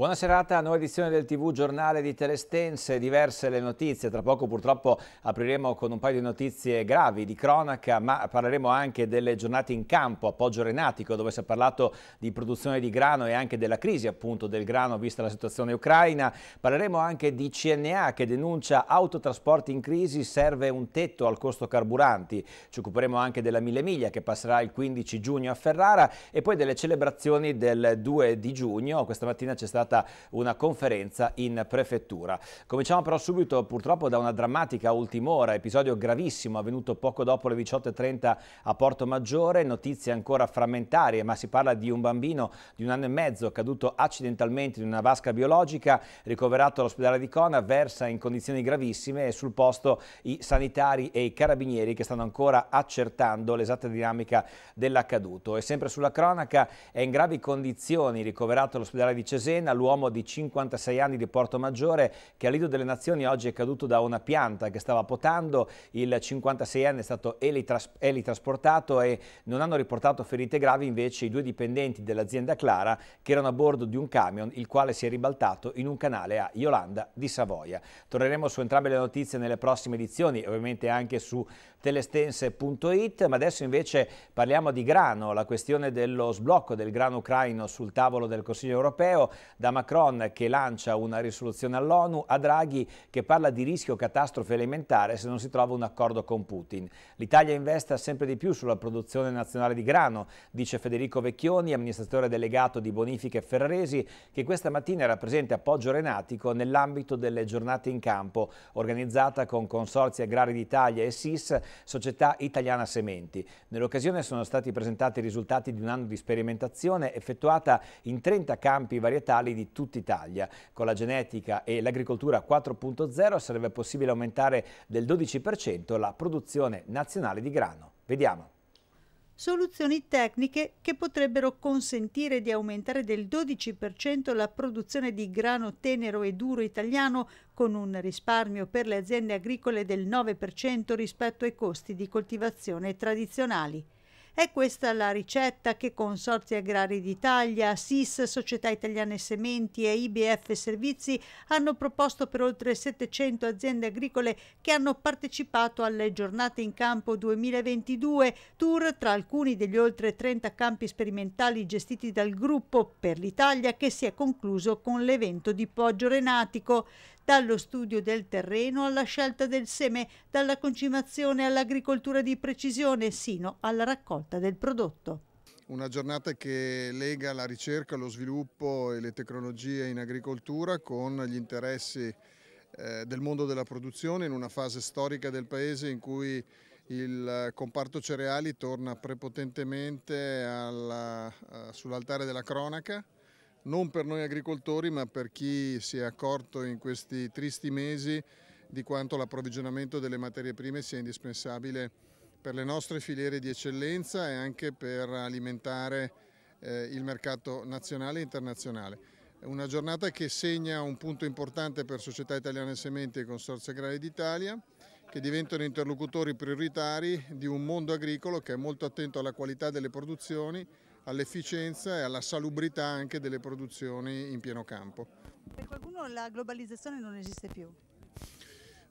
Buona serata a nuova edizione del TV Giornale di Telestense, diverse le notizie, tra poco purtroppo apriremo con un paio di notizie gravi di cronaca, ma parleremo anche delle giornate in campo a Poggio Renatico dove si è parlato di produzione di grano e anche della crisi appunto del grano vista la situazione ucraina, parleremo anche di CNA che denuncia autotrasporti in crisi, serve un tetto al costo carburanti, ci occuperemo anche della Mille Miglia che passerà il 15 giugno a Ferrara e poi delle celebrazioni del 2 di giugno, questa mattina c'è stato stata una conferenza in prefettura. Cominciamo però subito purtroppo da una drammatica ultim'ora, episodio gravissimo avvenuto poco dopo le 18.30 a Porto Maggiore, notizie ancora frammentarie ma si parla di un bambino di un anno e mezzo caduto accidentalmente in una vasca biologica, ricoverato all'ospedale di Cona, versa in condizioni gravissime e sul posto i sanitari e i carabinieri che stanno ancora accertando l'esatta dinamica dell'accaduto. E sempre sulla cronaca è in gravi condizioni ricoverato all'ospedale di Cesena, l'uomo di 56 anni di Porto Maggiore che all'ido delle Nazioni oggi è caduto da una pianta che stava potando. Il 56enne è stato elitras elitrasportato e non hanno riportato ferite gravi invece i due dipendenti dell'azienda Clara che erano a bordo di un camion il quale si è ribaltato in un canale a Yolanda di Savoia. Torneremo su entrambe le notizie nelle prossime edizioni, ovviamente anche su telestense.it, ma adesso invece parliamo di grano, la questione dello sblocco del grano ucraino sul tavolo del Consiglio europeo. Da da Macron che lancia una risoluzione all'ONU a Draghi che parla di rischio catastrofe alimentare se non si trova un accordo con Putin. L'Italia investa sempre di più sulla produzione nazionale di grano, dice Federico Vecchioni, amministratore delegato di Bonifiche Ferraresi, che questa mattina era presente a Poggio Renatico nell'ambito delle giornate in campo organizzata con Consorzi Agrari d'Italia e SIS, Società Italiana Sementi. Nell'occasione sono stati presentati i risultati di un anno di sperimentazione effettuata in 30 campi varietali di di tutta Italia. Con la genetica e l'agricoltura 4.0 sarebbe possibile aumentare del 12% la produzione nazionale di grano. Vediamo soluzioni tecniche che potrebbero consentire di aumentare del 12% la produzione di grano tenero e duro italiano con un risparmio per le aziende agricole del 9% rispetto ai costi di coltivazione tradizionali. È questa la ricetta che Consorzi Agrari d'Italia, SIS, Società Italiane Sementi e IBF Servizi hanno proposto per oltre 700 aziende agricole che hanno partecipato alle giornate in campo 2022, tour tra alcuni degli oltre 30 campi sperimentali gestiti dal gruppo per l'Italia che si è concluso con l'evento di Poggio Renatico dallo studio del terreno alla scelta del seme, dalla concimazione all'agricoltura di precisione, sino alla raccolta del prodotto una giornata che lega la ricerca, lo sviluppo e le tecnologie in agricoltura con gli interessi eh, del mondo della produzione in una fase storica del paese in cui il comparto cereali torna prepotentemente eh, sull'altare della cronaca non per noi agricoltori ma per chi si è accorto in questi tristi mesi di quanto l'approvvigionamento delle materie prime sia indispensabile per le nostre filiere di eccellenza e anche per alimentare eh, il mercato nazionale e internazionale. È una giornata che segna un punto importante per Società Italiana Sementi e Consorzio Agrario d'Italia, che diventano interlocutori prioritari di un mondo agricolo che è molto attento alla qualità delle produzioni all'efficienza e alla salubrità anche delle produzioni in pieno campo. Per qualcuno la globalizzazione non esiste più?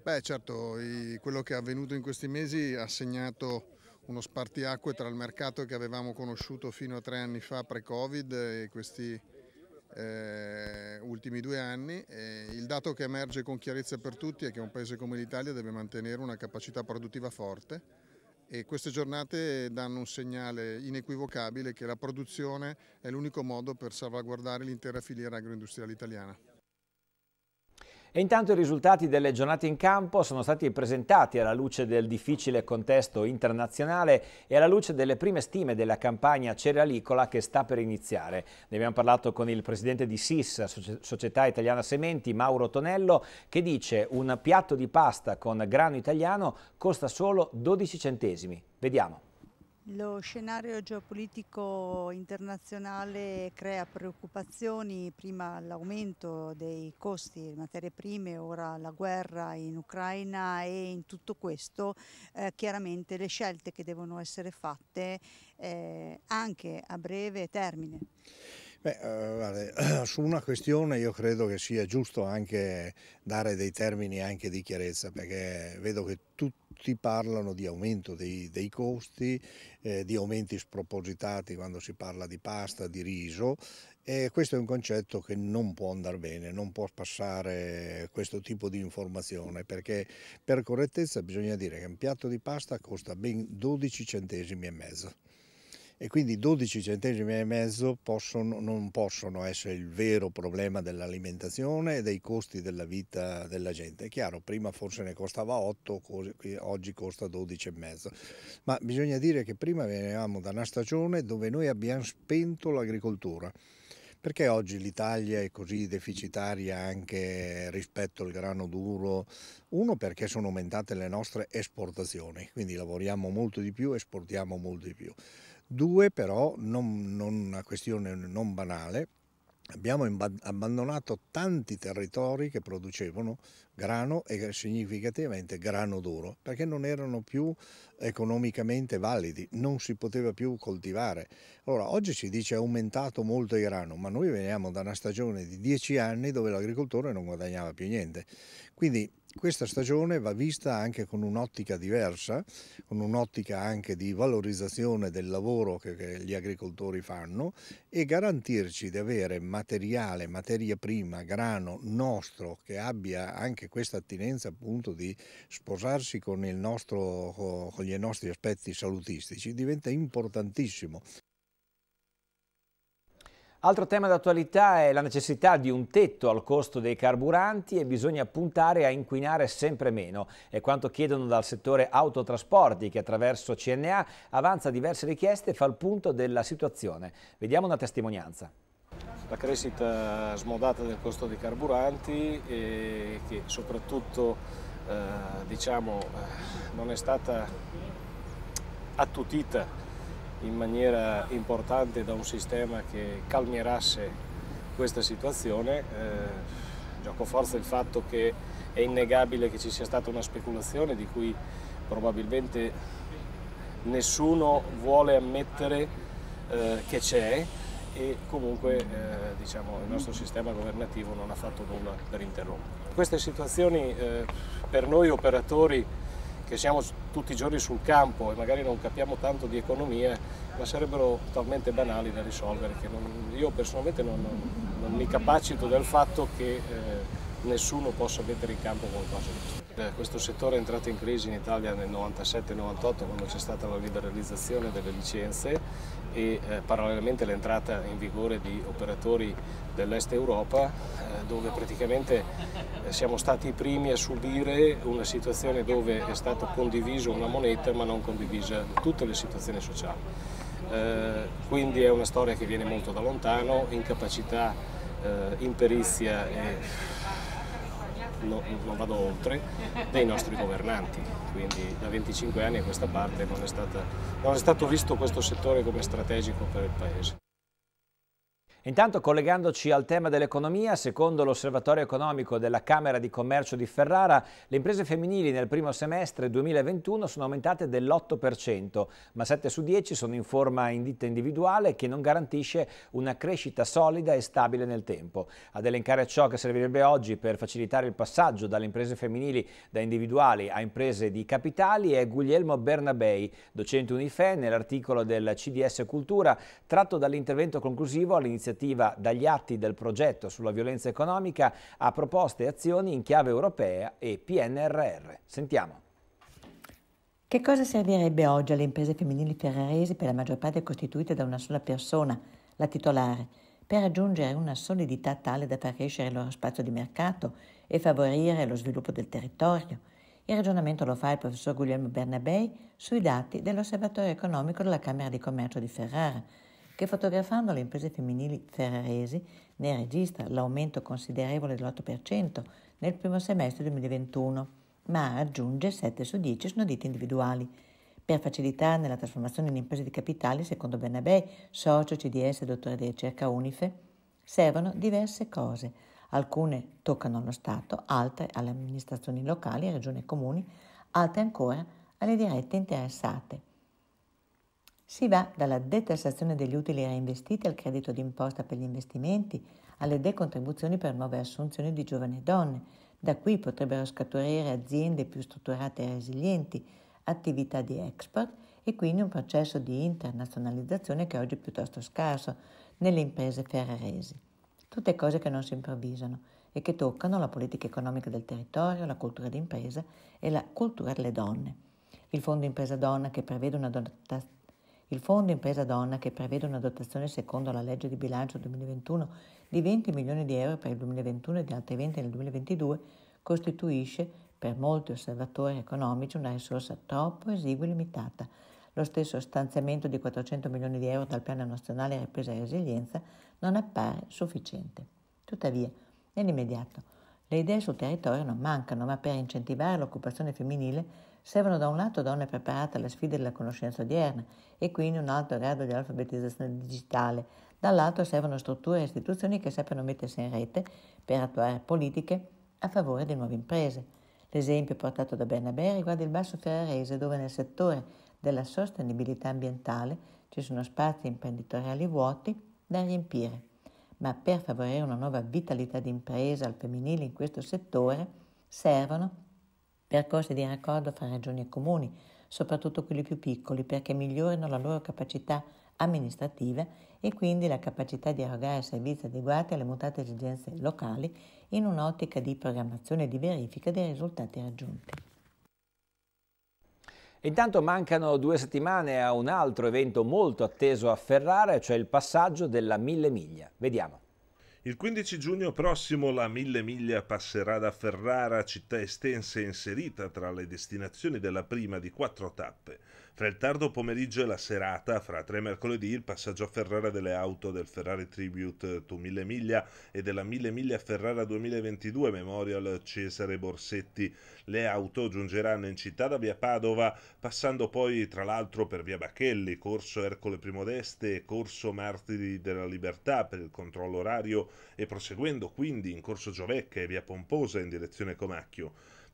Beh certo, quello che è avvenuto in questi mesi ha segnato uno spartiacque tra il mercato che avevamo conosciuto fino a tre anni fa pre-Covid e questi eh, ultimi due anni. E il dato che emerge con chiarezza per tutti è che un paese come l'Italia deve mantenere una capacità produttiva forte e queste giornate danno un segnale inequivocabile che la produzione è l'unico modo per salvaguardare l'intera filiera agroindustriale italiana. E intanto i risultati delle giornate in campo sono stati presentati alla luce del difficile contesto internazionale e alla luce delle prime stime della campagna cerealicola che sta per iniziare. Ne abbiamo parlato con il presidente di SIS, Società Italiana Sementi, Mauro Tonello, che dice un piatto di pasta con grano italiano costa solo 12 centesimi. Vediamo. Lo scenario geopolitico internazionale crea preoccupazioni, prima l'aumento dei costi delle materie prime, ora la guerra in Ucraina e in tutto questo eh, chiaramente le scelte che devono essere fatte eh, anche a breve termine. Beh, eh, guarda, eh, su una questione io credo che sia giusto anche dare dei termini anche di chiarezza perché vedo che tutti tutti parlano di aumento dei, dei costi, eh, di aumenti spropositati quando si parla di pasta, di riso e questo è un concetto che non può andare bene, non può passare questo tipo di informazione perché per correttezza bisogna dire che un piatto di pasta costa ben 12 centesimi e mezzo e quindi 12 centesimi e mezzo possono, non possono essere il vero problema dell'alimentazione e dei costi della vita della gente. È chiaro, prima forse ne costava 8, oggi costa 12 e mezzo, ma bisogna dire che prima venivamo da una stagione dove noi abbiamo spento l'agricoltura. Perché oggi l'Italia è così deficitaria anche rispetto al grano duro? Uno perché sono aumentate le nostre esportazioni, quindi lavoriamo molto di più, esportiamo molto di più. Due però, non, non una questione non banale, abbiamo abbandonato tanti territori che producevano grano e significativamente grano duro perché non erano più economicamente validi, non si poteva più coltivare. Allora, oggi si dice è aumentato molto il grano, ma noi veniamo da una stagione di dieci anni dove l'agricoltore non guadagnava più niente. Quindi questa stagione va vista anche con un'ottica diversa, con un'ottica anche di valorizzazione del lavoro che, che, gli agricoltori fanno e garantirci di avere materiale, materia prima, grano nostro che abbia anche questa attinenza appunto di sposarsi con, nostro, con gli nostri aspetti salutistici diventa importantissimo Altro tema d'attualità è la necessità di un tetto al costo dei carburanti e bisogna puntare a inquinare sempre meno. È quanto chiedono dal settore autotrasporti che attraverso CNA avanza diverse richieste e fa il punto della situazione. Vediamo una testimonianza. La crescita smodata del costo dei carburanti e che soprattutto eh, diciamo, eh, non è stata attutita in maniera importante da un sistema che calmierasse questa situazione. Eh, gioco forza il fatto che è innegabile che ci sia stata una speculazione di cui probabilmente nessuno vuole ammettere eh, che c'è e comunque eh, diciamo, il nostro sistema governativo non ha fatto nulla per interrompere. Queste situazioni eh, per noi operatori che siamo tutti i giorni sul campo e magari non capiamo tanto di economia, ma sarebbero talmente banali da risolvere che non, io personalmente non, non, mi capacito del fatto che eh, nessuno possa mettere in campo qualcosa di questo. Eh, questo settore è entrato in crisi in Italia nel 97-98 quando c'è stata la liberalizzazione delle licenze e eh, parallelamente l'entrata in vigore di operatori dell'Est Europa eh, dove praticamente eh, siamo stati i primi a subire una situazione dove è stata condivisa una moneta ma non condivisa tutte le situazioni sociali. Eh, quindi è una storia che viene molto da lontano, incapacità, eh, imperizia e no, non vado oltre, dei nostri governanti. Quindi da 25 anni a questa parte non è, stata, non è stato visto questo settore come strategico per il Paese. Intanto collegandoci al tema dell'economia, secondo l'osservatorio economico della Camera di Commercio di Ferrara, le imprese femminili nel primo semestre 2021 sono aumentate dell'8%, ma 7 su 10 sono in forma in ditta individuale che non garantisce una crescita solida e stabile nel tempo. Ad elencare ciò che servirebbe oggi per facilitare il passaggio dalle imprese femminili da individuali a imprese di capitali è Guglielmo Bernabei, docente Unife, nell'articolo del CDS Cultura, tratto dall'intervento conclusivo all'iniziativa l'iniziativa dagli atti del progetto sulla violenza economica a proposte e azioni in chiave europea e PNRR. Sentiamo. Che cosa servirebbe oggi alle imprese femminili ferraresi per la maggior parte costituite da una sola persona, la titolare, per raggiungere una solidità tale da far crescere il loro spazio di mercato e favorire lo sviluppo del territorio? Il ragionamento lo fa il professor Guglielmo Bernabei sui dati dell'Osservatorio economico della Camera di Commercio di Ferrara, che fotografando le imprese femminili ferraresi ne registra l'aumento considerevole dell'8% nel primo semestre 2021, ma raggiunge 7 su 10 sono ditte individuali. Per facilitarne la trasformazione in imprese di capitali, secondo Bernabei, socio CDS e dottore di ricerca UNIFE, servono diverse cose. Alcune toccano allo Stato, altre alle amministrazioni locali, regioni e comuni, altre ancora alle dirette interessate. Si va dalla detassazione degli utili reinvestiti al credito d'imposta per gli investimenti, alle decontribuzioni per nuove assunzioni di giovani donne. Da qui potrebbero scaturire aziende più strutturate e resilienti, attività di export e quindi un processo di internazionalizzazione che oggi è piuttosto scarso nelle imprese ferraresi. Tutte cose che non si improvvisano e che toccano la politica economica del territorio, la cultura d'impresa e la cultura delle donne. Il Fondo Impresa Donna, che prevede una dotazione il fondo Impresa Donna, che prevede una dotazione secondo la legge di bilancio 2021 di 20 milioni di euro per il 2021 e di altri 20 nel 2022, costituisce per molti osservatori economici una risorsa troppo esigua e limitata. Lo stesso stanziamento di 400 milioni di euro dal Piano Nazionale Ripresa e Resilienza non appare sufficiente. Tuttavia, nell'immediato, le idee sul territorio non mancano, ma per incentivare l'occupazione femminile servono da un lato donne preparate alle sfide della conoscenza odierna e quindi un alto grado di alfabetizzazione digitale, dall'altro servono strutture e istituzioni che sappiano mettersi in rete per attuare politiche a favore di nuove imprese. L'esempio portato da Bernabé riguarda il Basso Ferrarese, dove nel settore della sostenibilità ambientale ci sono spazi imprenditoriali vuoti da riempire. Ma per favorire una nuova vitalità di impresa al femminile in questo settore servono percorsi di raccordo fra regioni e comuni, soprattutto quelli più piccoli, perché migliorino la loro capacità amministrativa e quindi la capacità di erogare servizi adeguati alle mutate esigenze locali in un'ottica di programmazione e di verifica dei risultati raggiunti. Intanto mancano due settimane a un altro evento molto atteso a Ferrara, cioè il passaggio della Mille Miglia. Vediamo. Il 15 giugno prossimo la Mille Miglia passerà da Ferrara, città estense inserita tra le destinazioni della prima di quattro tappe. Fra il tardo pomeriggio e la serata, fra tre mercoledì, il passaggio a Ferrara delle auto del Ferrari Tribute to 1000 Miglia e della 1000 Miglia Ferrara 2022 Memorial Cesare Borsetti. Le auto giungeranno in città da via Padova, passando poi tra l'altro per via Bacchelli, corso Ercole Primodeste e corso Martiri della Libertà per il controllo orario e proseguendo quindi in corso Giovecca e via Pomposa in direzione Comacchio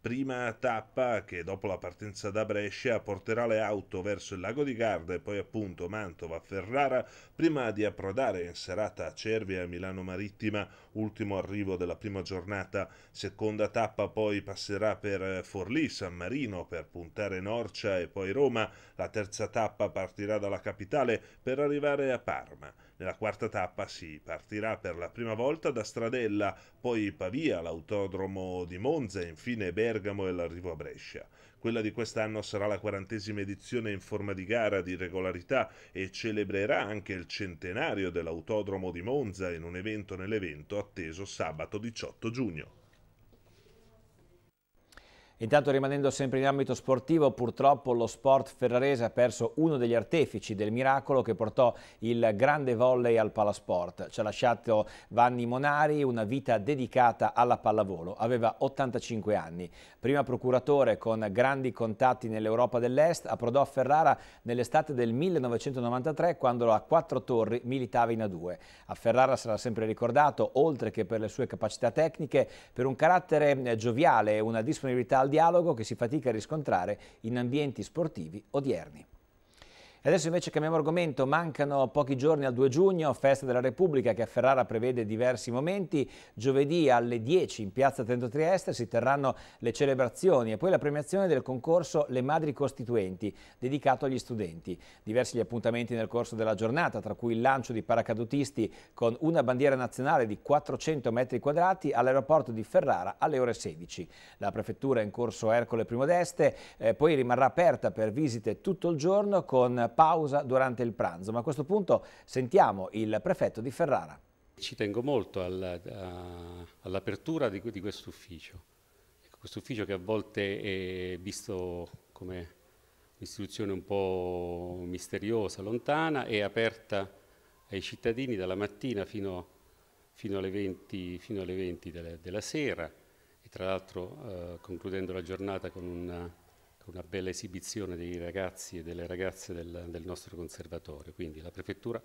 prima tappa che dopo la partenza da Brescia porterà le auto verso il lago di Garda e poi appunto Mantova, Ferrara prima di approdare in serata a Cervia Milano Marittima, ultimo arrivo della prima giornata, seconda tappa poi passerà per eh, Forlì, San Marino per puntare Norcia e poi Roma, la terza tappa partirà dalla capitale per arrivare a Parma. Nella quarta tappa si partirà per la prima volta da Stradella, poi Pavia, l'autodromo di Monza e infine Bergamo e l'arrivo a Brescia. Quella di quest'anno sarà la quarantesima edizione in forma di gara di regolarità e celebrerà anche il centenario dell'autodromo di Monza in un evento nell'evento atteso sabato 18 giugno. Intanto rimanendo sempre in ambito sportivo, purtroppo lo sport ferrarese ha perso uno degli artefici del miracolo che portò il grande volley al palasport. Ci ha lasciato Vanni Monari, una vita dedicata alla pallavolo. Aveva 85 anni. Prima procuratore con grandi contatti nell'Europa dell'Est, approdò a Ferrara nell'estate del 1993 quando a Quattro Torri militava in A2. A Ferrara sarà sempre ricordato, oltre che per le sue capacità tecniche, per un carattere eh, gioviale e una disponibilità al dialogo che si fatica a riscontrare in ambienti sportivi odierni. Adesso invece cambiamo argomento, mancano pochi giorni al 2 giugno, festa della Repubblica che a Ferrara prevede diversi momenti. Giovedì alle 10 in piazza Trento Trieste si terranno le celebrazioni e poi la premiazione del concorso Le Madri Costituenti, dedicato agli studenti. Diversi gli appuntamenti nel corso della giornata, tra cui il lancio di paracadutisti con una bandiera nazionale di 400 metri quadrati all'aeroporto di Ferrara alle ore 16. La prefettura è in corso Ercole Primodeste eh, poi rimarrà aperta per visite tutto il giorno con pausa durante il pranzo, ma a questo punto sentiamo il prefetto di Ferrara. Ci tengo molto al, all'apertura di, di questo ufficio, ecco, questo ufficio che a volte è visto come un'istituzione un po' misteriosa, lontana, è aperta ai cittadini dalla mattina fino, fino, alle, 20, fino alle, 20, della, della sera e tra l'altro eh, concludendo la giornata con una una bella esibizione dei ragazzi e delle ragazze del, del nostro conservatorio, quindi la prefettura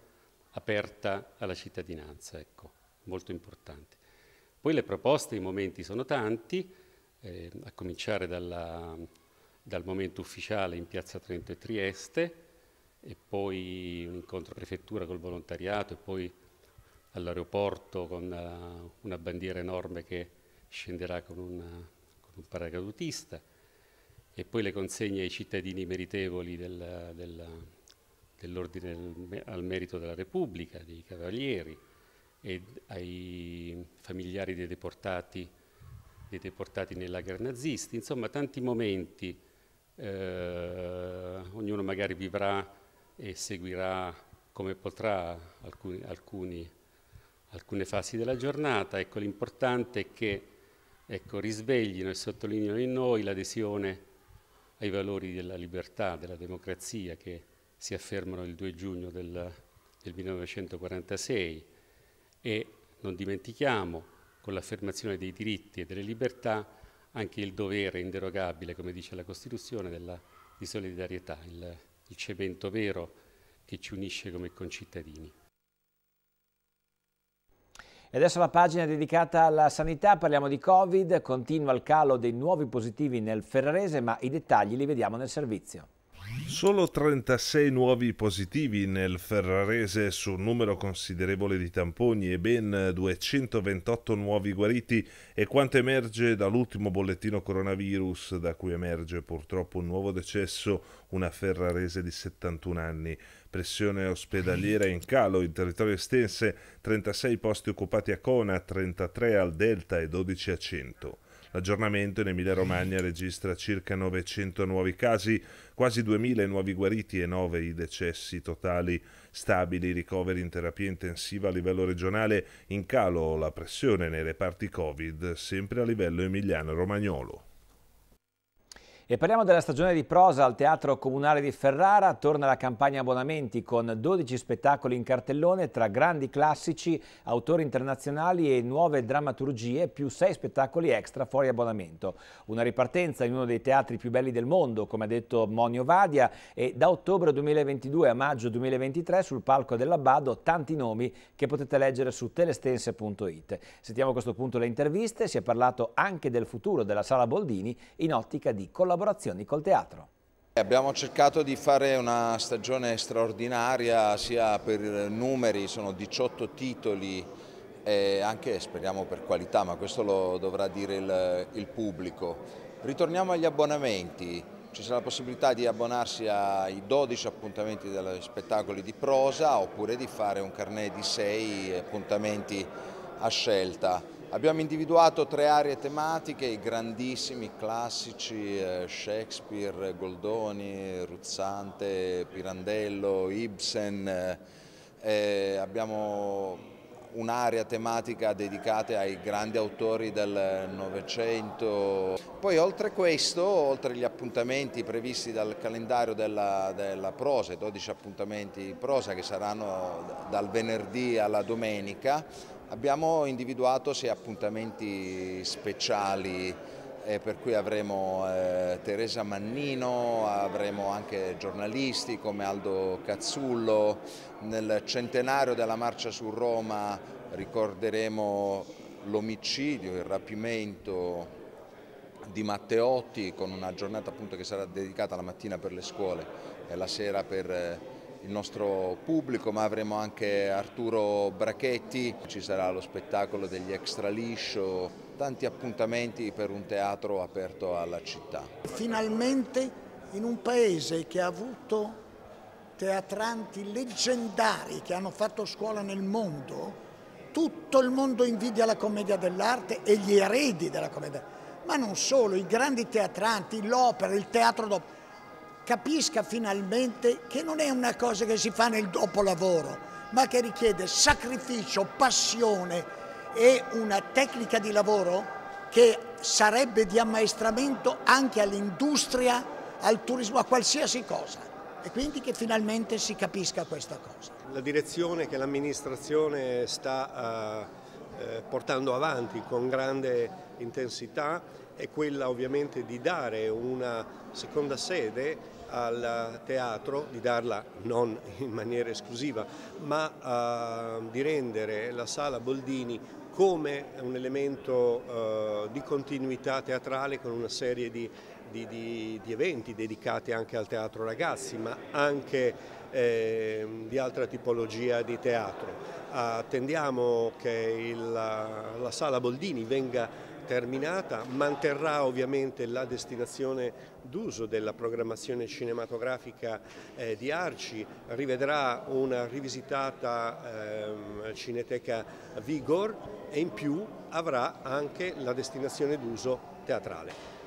aperta alla cittadinanza, ecco, molto importante. Poi le proposte, i momenti sono tanti, eh, a cominciare dalla, dal momento ufficiale in piazza Trento e Trieste, e poi un incontro prefettura col volontariato, e poi all'aeroporto con una, eh, una bandiera enorme che scenderà con, una, con un paracadutista, e poi le consegne ai cittadini meritevoli del, del, dell'ordine al merito della Repubblica, dei cavalieri e ai familiari dei deportati, dei deportati nei lager nazisti, insomma tanti momenti, eh, ognuno magari vivrà e seguirà come potrà alcuni, alcuni, alcune fasi della giornata, ecco l'importante è che ecco, risveglino e sottolineino in noi l'adesione ai valori della libertà, della democrazia che si affermano il 2 giugno del, del 1946 e non dimentichiamo con l'affermazione dei diritti e delle libertà anche il dovere inderogabile, come dice la Costituzione, della, di solidarietà, il, il cemento vero che ci unisce come concittadini. E adesso la pagina dedicata alla sanità, parliamo di Covid, continua il calo dei nuovi positivi nel Ferrarese, ma i dettagli li vediamo nel servizio. Solo 36 nuovi positivi nel Ferrarese su un numero considerevole di tamponi e ben 228 nuovi guariti e quanto emerge dall'ultimo bollettino coronavirus da cui emerge purtroppo un nuovo decesso, una Ferrarese di 71 anni pressione ospedaliera in calo in territorio estense, 36 posti occupati a Cona, 33 al Delta e 12 a 100. L'aggiornamento in Emilia-Romagna registra circa 900 nuovi casi, quasi 2.000 nuovi guariti e 9 i decessi totali. Stabili i ricoveri in terapia intensiva a livello regionale, in calo la pressione nei reparti Covid, sempre a livello emiliano-romagnolo. E parliamo della stagione di prosa al Teatro Comunale di Ferrara, torna la campagna abbonamenti con 12 spettacoli in cartellone tra grandi classici, autori internazionali e nuove drammaturgie, più 6 spettacoli extra fuori abbonamento. Una ripartenza in uno dei teatri più belli del mondo, come ha detto Monio Vadia, e da ottobre 2022 a maggio 2023 sul palco dell'Abbado tanti nomi che potete leggere su telestense.it. Sentiamo a questo punto le interviste, si è parlato anche del futuro della Sala Boldini in ottica di collaborazione collaborazioni col teatro. Eh, abbiamo cercato di fare una stagione straordinaria sia per numeri, sono 18 titoli e anche speriamo per qualità, ma questo lo dovrà dire il, il pubblico. Ritorniamo agli abbonamenti, ci sarà la possibilità di abbonarsi ai 12 appuntamenti degli spettacoli di prosa oppure di fare un carnet di 6 appuntamenti a scelta. Abbiamo individuato tre aree tematiche, i grandissimi classici eh, Shakespeare, Goldoni, Ruzzante, Pirandello, Ibsen. Eh, abbiamo un'area tematica dedicata ai grandi autori del Novecento. Poi oltre questo, oltre agli appuntamenti previsti dal calendario della, della prosa, 12 appuntamenti prosa che saranno dal venerdì alla domenica, Abbiamo individuato sei appuntamenti speciali eh, per cui avremo eh, Teresa Mannino, avremo anche giornalisti come Aldo Cazzullo, nel centenario della marcia su Roma ricorderemo l'omicidio, il rapimento di Matteotti con una giornata appunto che sarà dedicata la mattina per le scuole e la sera per eh, il nostro pubblico, ma avremo anche Arturo Brachetti, ci sarà lo spettacolo degli Extra Liscio, tanti appuntamenti per un teatro aperto alla città. Finalmente in un paese che ha avuto teatranti leggendari che hanno fatto scuola nel mondo, tutto il mondo invidia la commedia dell'arte e gli eredi della commedia, ma non solo, i grandi teatranti, l'opera, il teatro d'opera capisca finalmente che non è una cosa che si fa nel dopolavoro, ma che richiede sacrificio, passione e una tecnica di lavoro che sarebbe di ammaestramento anche all'industria, al turismo, a qualsiasi cosa e quindi che finalmente si capisca questa cosa. La direzione che l'amministrazione sta eh, eh, portando avanti con grande intensità è quella ovviamente di dare una seconda sede al teatro, di darla non in maniera esclusiva, ma eh, di rendere la sala Boldini come un elemento eh, di continuità teatrale con una serie di, di, di, di, eventi dedicati anche al teatro ragazzi, ma anche eh, di altra tipologia di teatro. Attendiamo che il, la, la sala Boldini venga terminata, manterrà ovviamente la destinazione d'uso della programmazione cinematografica eh, di Arci, rivedrà una rivisitata eh, cineteca Vigor e in più avrà anche la destinazione d'uso teatrale.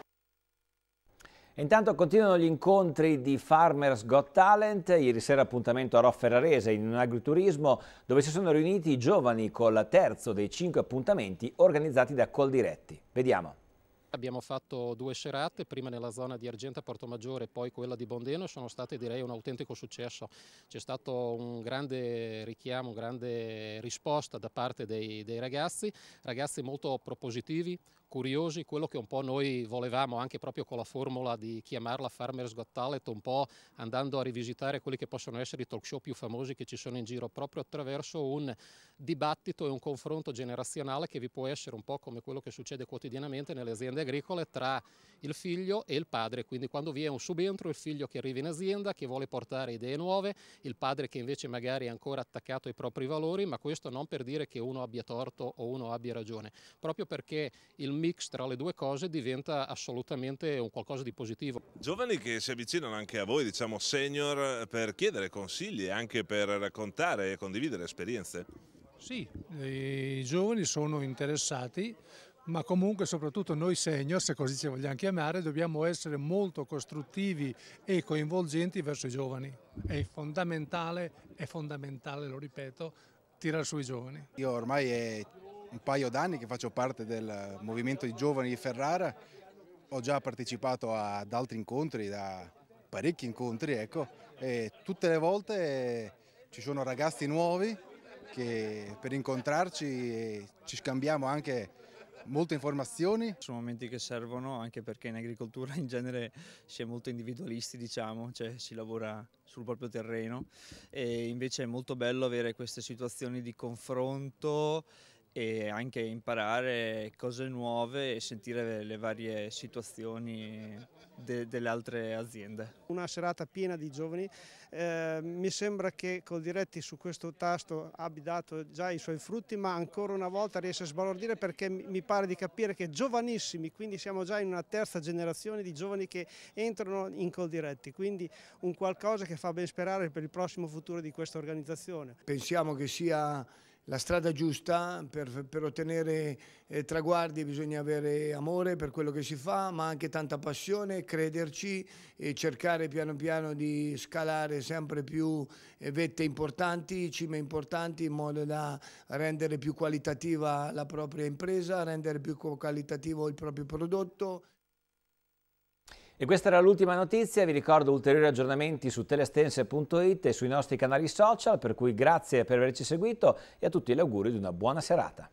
Intanto continuano gli incontri di Farmers Got Talent, ieri sera appuntamento a Roff Ferrarese in un agriturismo dove si sono riuniti i giovani con la terzo dei cinque appuntamenti organizzati da Coldiretti. Vediamo. Abbiamo fatto due serate, prima nella zona di Argenta Porto Maggiore e poi quella di Bondeno, sono state direi un autentico successo. C'è stato un grande richiamo, una grande risposta da parte dei, dei ragazzi, ragazzi molto propositivi, curiosi, quello che un po' noi volevamo anche proprio con la formula di chiamarla Farmers Got Talent, un po' andando a rivisitare quelli che possono essere i talk show più famosi che ci sono in giro, proprio attraverso un dibattito e un confronto generazionale che vi può essere un po' come quello che succede quotidianamente nelle aziende agricole tra il figlio e il padre, quindi quando vi è un subentro il figlio che arriva in azienda, che vuole portare idee nuove, il padre che invece magari è ancora attaccato ai propri valori, ma questo non per dire che uno abbia torto o uno abbia ragione, proprio perché il mix tra le due cose diventa assolutamente un qualcosa di positivo. Giovani che si avvicinano anche a voi, diciamo senior, per chiedere consigli e anche per raccontare e condividere esperienze? Sì, i giovani sono interessati ma comunque soprattutto noi senior, se così ci vogliamo chiamare, dobbiamo essere molto costruttivi e coinvolgenti verso i giovani. È fondamentale, è fondamentale, lo ripeto, tirare sui giovani. Io ormai è un paio d'anni che faccio parte del movimento di giovani di Ferrara, ho già partecipato ad altri incontri, da parecchi incontri, ecco, e tutte le volte ci sono ragazzi nuovi che per incontrarci ci scambiamo anche molte informazioni. Sono momenti che servono anche perché in agricoltura in genere si è molto individualisti, diciamo, cioè si lavora sul proprio terreno e invece è molto bello avere queste situazioni di confronto e anche imparare cose nuove e sentire le varie situazioni de delle altre aziende. Una serata piena di giovani, eh, mi sembra che Coldiretti su questo tasto abbia dato già i suoi frutti ma ancora una volta riesce a sbalordire perché mi pare di capire che giovanissimi, quindi siamo già in una terza generazione di giovani che entrano in Coldiretti, quindi un qualcosa che fa ben sperare per il prossimo futuro di questa organizzazione. Pensiamo che sia la strada giusta per, per ottenere eh, traguardi bisogna avere amore per quello che si fa ma anche tanta passione, crederci e cercare piano piano di scalare sempre più eh, vette importanti, cime importanti in modo da rendere più qualitativa la propria impresa, rendere più qualitativo il proprio prodotto. E questa era l'ultima notizia, vi ricordo ulteriori aggiornamenti su telestense.it e sui nostri canali social, per cui grazie per averci seguito e a tutti gli auguri di una buona serata.